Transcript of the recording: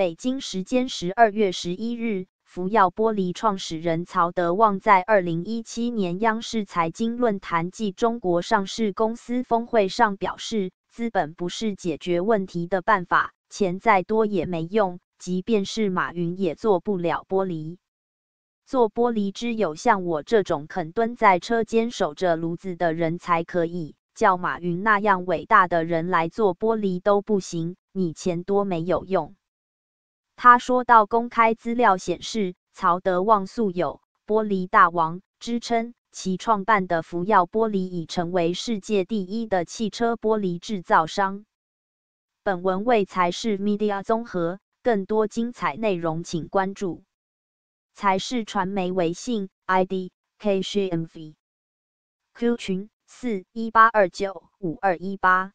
北京时间十二月十一日，福耀玻璃创始人曹德旺在二零一七年央视财经论坛暨中国上市公司峰会上表示：“资本不是解决问题的办法，钱再多也没用。即便是马云也做不了玻璃，做玻璃只有像我这种肯蹲在车间守着炉子的人才可以。叫马云那样伟大的人来做玻璃都不行，你钱多没有用。”他说到，公开资料显示，曹德旺素有“玻璃大王”之称，其创办的福耀玻璃已成为世界第一的汽车玻璃制造商。本文为财视 media 综合，更多精彩内容请关注财视传媒微信 ID：kcmv，Q 群四一八二九五二一八。